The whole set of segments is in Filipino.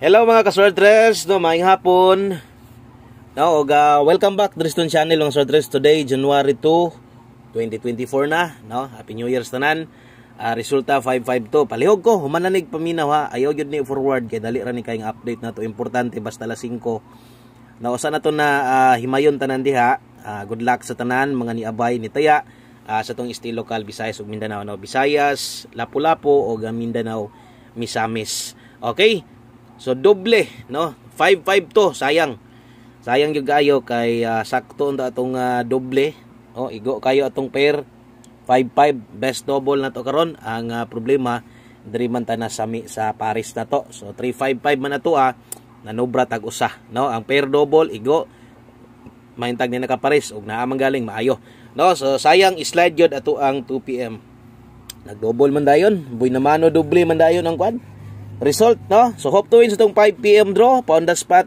Hello mga kasortres, no, maing hapon. No, og, uh, welcome back Driston Channel ang sortres today, January 2, 2024 na, no. Happy New Year's tanan. Uh, resulta 552. Palihog ko, humananig paminaw ha. Ayaw jud ni forward kay dali ra ni kayong update nato importante basta la 5. No, usa na to na uh, himayon tanan diha. Uh, good luck sa tanan mga niabay ni Taya uh, sa tong estilo lokal Visayas ug Mindanao no Visayas, Lapu-Lapu o Mindanao Misamis. Okay? So doble no. 5-5 to sayang. Sayang jud kayo kay uh, sakto na atong uh, doble. Oh, igo kayo atong pair 5-5 best double na to karon. Ang uh, problema diri man ta na sami sa Paris na to. So 3-5-5 man na to ah. Nanobra tag usa no. Ang pair double igo mahintag ni nakaparis og naa man galing maayo. No, so sayang slide jud ato ang 2 PM. Nagdouble man dayon, buy na mano doble man dayon ang kwan result no so hope to win sa so, tong 5 pm draw pa on the spot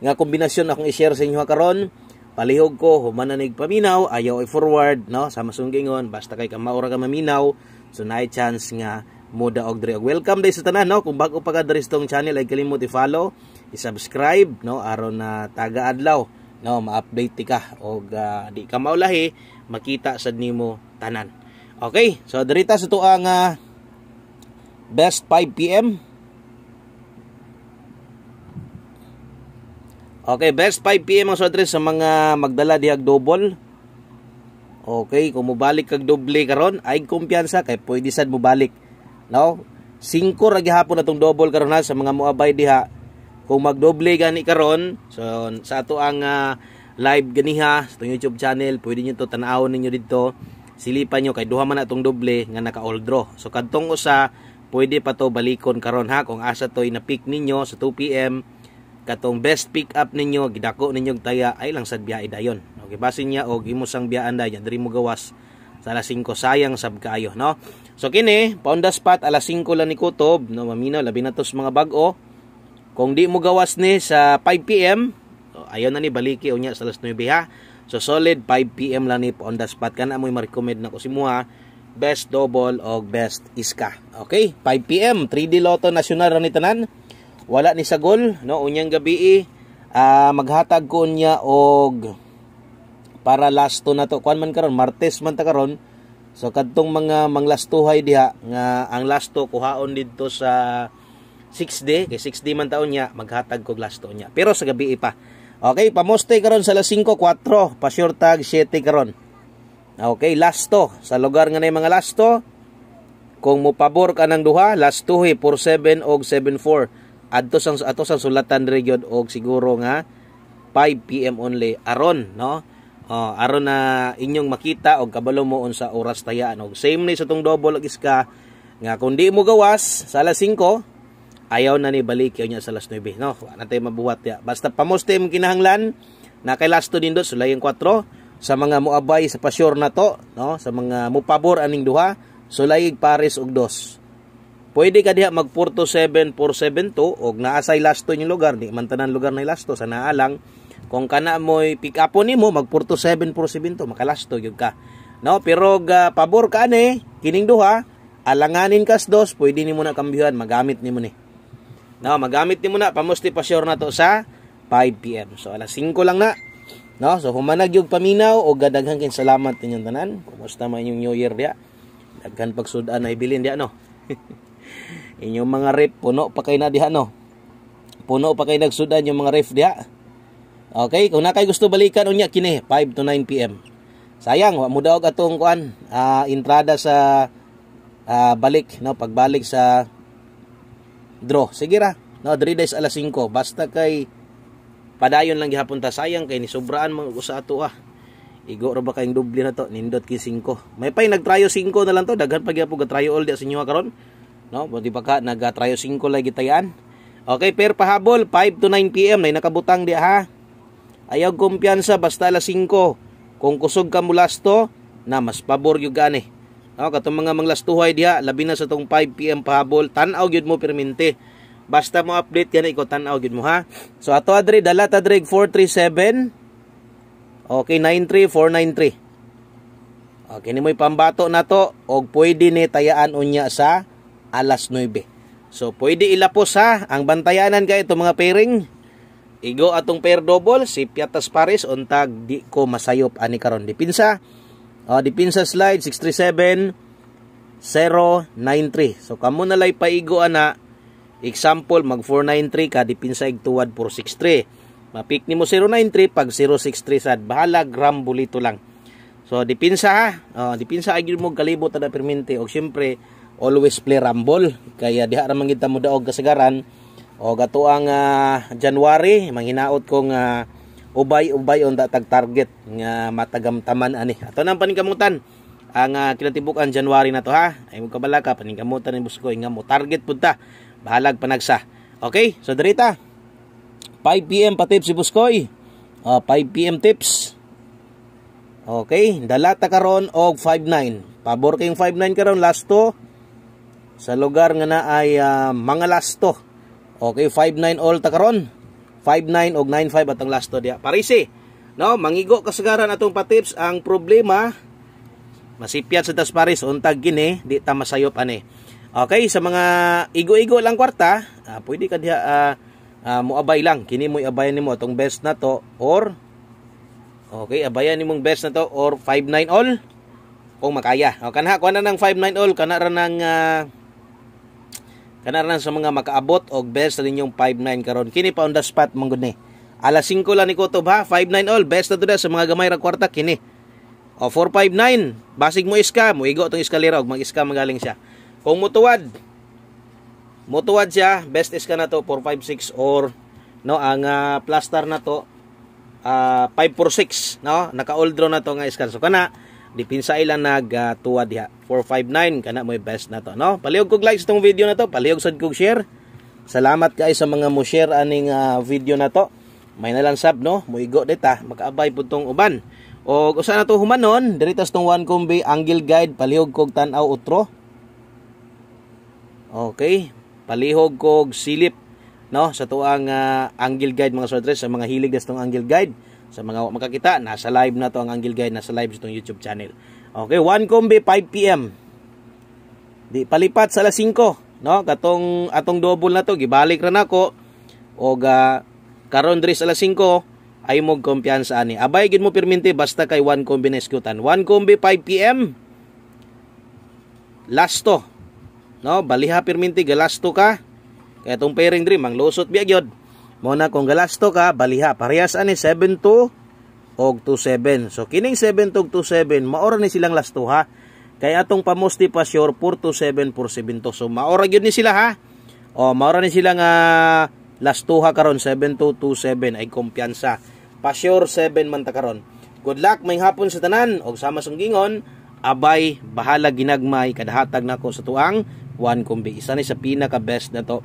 nga kombinasyon akong i-share sa inyo karon palihog ko humananig paminaw ayaw i-forward no sa masungingon basta kay kamaura ka maminaw so na chance nga muda og dre welcome day sa tanan no kung bago pa ka diri tong channel ay kalimot i-follow i-subscribe no aron na taga adlaw no ma-update ka og uh, di ka maulahi makita sad nimo tanan okay so dirita sa tuang uh, best 5 pm Okay, best 5pm ang sodre sa mga magdala di double. Okay, kung mubalik kag doble karon, ay kumpiyansa kay pwede sad mubalik. No? 5 ra gihapon atong double karon ha sa mga moabay diha. Kung magdoble gani karon, so sa ato ang uh, live ganiha sa itong YouTube channel, pwede niyo to tan-awon ninyo didto. Silipan niyo kay duha man atong doble nga naka all draw. So kadtong usa, pwede pa to balikon karon ha kung asa to ina-pick ninyo sa 2 PM katong best pick up ninyo gidako ninyo taya ay lang sad biyahe dayon okay basin niya og imo sang biyaan dayon diri mo gawas sa alas 5 sayang sab kaayo no so kini pound spot alas 5 lang ni kutob no mamino labi na tos mga bago kung di mo gawas ni sa 5 pm so, ayaw na ni baliki unya sa alas 9 ha so solid 5 pm lang ni pound spot kana mo i recommend na ko si muha best double og best iska okay 5 pm 3D Lotto National ra ni tanan wala ni sagol no unyang gabi uh, maghatag ko niya og para lasto na to kuan man karon martes man ta karon so kadtong mga manglastuhay diha nga ang lasto kuhaon didto sa 6D kay 6D man taon niya maghatag kog lasto niya pero sa gabi eh, pa okay pamoste karon sa alas 5 4 pa sure tag 7 karon okay lasto sa lugar nga nay mga lasto kung mupabor ka ng duha last 2 4 7 og 74 adto sa ato sa sulatan region og siguro nga 5 PM only aron no oh, aron na inyong makita og kabalo mo unsa oras tayaan og same ni sa tong double iska nga kung di mo gawas sa alas 5 ayaw na ni balik niya sa alas 9 no wa na tay mabuhat ya basta pamuste mo kinahanglan na kay last din do sulayang 4 sa mga muabay sa pasyor na to no sa mga mupabor aning duha sulayig pares og 2 Pwede ka diha mag 47472 og naasay lasto yung lugar, di man tanan lugar na lasto sa naalang kung kana moy pick up ni mo mag 47472 makalasto gyud ka. No, pero uh, pabor ka ani kining duha, alanganin kas dos, pwede nimo na kambihan magamit nimo ni. No, magamit nimo na pamusti pa sure na to sa 5 PM. So alas 5 lang na. No, so humanag yung paminaw o gadaghan kin salamat inyong tanan. Kumusta man inyong New Year dia? Daghan pagsud-an ay bilin dia no. Inyong mga ref, puno pa kay na diha, no? Puno pa kay nagsudan yung mga ref diha. Okay, kung na kayo gusto balikan, unya, kini, 5 to 9 p.m. Sayang, wa mo daog atong kuan, uh, entrada sa uh, balik, no? Pagbalik sa draw. Sige ra, no? 3 days alas 5. Basta kay padayon lang gihapon ta sayang kay ni sobraan mga usa ato ah igo ro ba kayong doble na to nindot kay 5 may pay nagtrayo 5 na lang to daghan pa gyapon ga try all di sa inyo karon No, di ba ka nagatrayo 5 lay gitayan. Okay, per pahabol 5 to 9 PM nay nakabutang di ha. Ayaw kumpiyansa basta alas 5. Kung kusog ka mo lasto, na mas pabor yung gani. No, katong mga manglastuhay diha, labi na sa tong 5 PM pahabol, tan-aw gyud mo permente. Basta mo update gani ko tan-aw gyud mo ha. So ato adre dala ta 437 Okay, 93493. Okay, ni mo'y pambato na to. O pwede ni tayaan unya sa alas 9. So pwede ilapos ha ang bantayanan kay ito mga pairing. Igo atong pair double si Piatas Paris untag di ko masayop ani karon dipinsa. Uh, dipinsa slide 637 093. So kamo na lay paigo ana example mag 493 ka dipinsa ig tuwad 463. Mapick nimo 093 pag 063 sad bahala gram bulito lang. So dipinsa ha. Uh, dipinsa agi mo kalibot na permente og syempre always play rumble kaya diha ra mangita mo daog kasagaran o gato ang uh, January manghinaot kong uh, ah, ubay-ubay on tag target nga matagamtaman ani ato nang paningkamutan ang uh, ah, kilatibukan January na to ha ay mo kabalaka paningkamutan ni busko nga mo target pud ta bahalag panagsa okay so derita 5 pm pa tips si Buskoy uh, 5 pm tips okay dala ta karon og 59 pabor kayong 59 karon last to sa lugar nga na ay uh, mga lasto. Okay, 59 all ta karon. 59 og 95 at ang lasto diya. Parisi. No, mangigo kasagaran atong patips ang problema masipyat sa tas Paris unta gini di ta masayop ani. Okay, sa mga igo-igo lang kwarta, uh, pwede ka diha uh, ah, uh, muabay lang kini mo abay nimo atong best na to or okay abayan nimong best na to or 59 all kung makaya o kanha kuha na ng 59 all kana ra ng uh, Kanaran sa mga makaabot og best sa ninyong 5-9 karon. Kini pa on the spot mong gud ni. Alas 5 lang ni Kutob ha. 5-9 all. Best na to sa mga gamay ra kwarta kini. O 4-5-9. Basig mo iska. Muigo itong iskalira. Og mag-iska magaling siya. Kung mutuwad. Mutuwad siya. Best iska na to. 4-5-6 or no ang uh, plaster na to uh, 5 for 6 no naka old draw na to nga iska so kana Dipinsa ila nagatuwa ah, uh, diha. 459 kana mo'y best na to, no? Palihog kog likes tong video na to, palihog sad kog share. Salamat kay sa mga mo share aning uh, video na to. May nalansab no, moigo dita, makaabay pud tong uban. O usa na to humanon, diritas tong one combi angle guide palihog kog tan-aw utro. Okay, palihog kog silip no sa tuang uh, angle guide mga sodres sa mga hilig destong angle guide sa mga makakita, nasa live na to ang Angel Guy, nasa live sa YouTube channel. Okay, 1 kombi 5 PM. Di palipat sa alas 5, no? Katong atong double na to, gibalik ra nako og uh, karon diri sa alas 5 ay mo kumpiyansa ani. Abay gid mo perminti basta kay 1 kombi na iskutan. 1 kombi 5 PM. Lasto. No, baliha perminti galasto ka. kay itong pairing dream, ang lusot biya gyud. Mo na kung galasto ka, baliha. Parehas ani 72 og 27. So kining 7 og 27, maora ni silang lastuha. Kay atong pamusti pa sure 427 for 7 So maora gyud ni sila ha. O maora ni sila nga uh, lastuha karon 7227 ay kumpiyansa. Pa sure 7 man ta karon. Good luck may hapon sa tanan og sama sang gingon. Abay, bahala ginagmay kadahatag nako sa tuang one kumbi. Isa ni sa pinaka best na to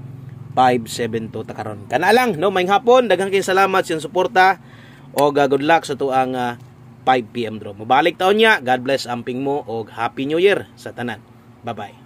572 takaron. Kana lang no maayong hapon, daghang kay salamat sa suporta og uh, good luck sa tuang uh, 5 PM draw. Mabalik taon niya. God bless amping mo og happy new year sa tanan. Bye-bye.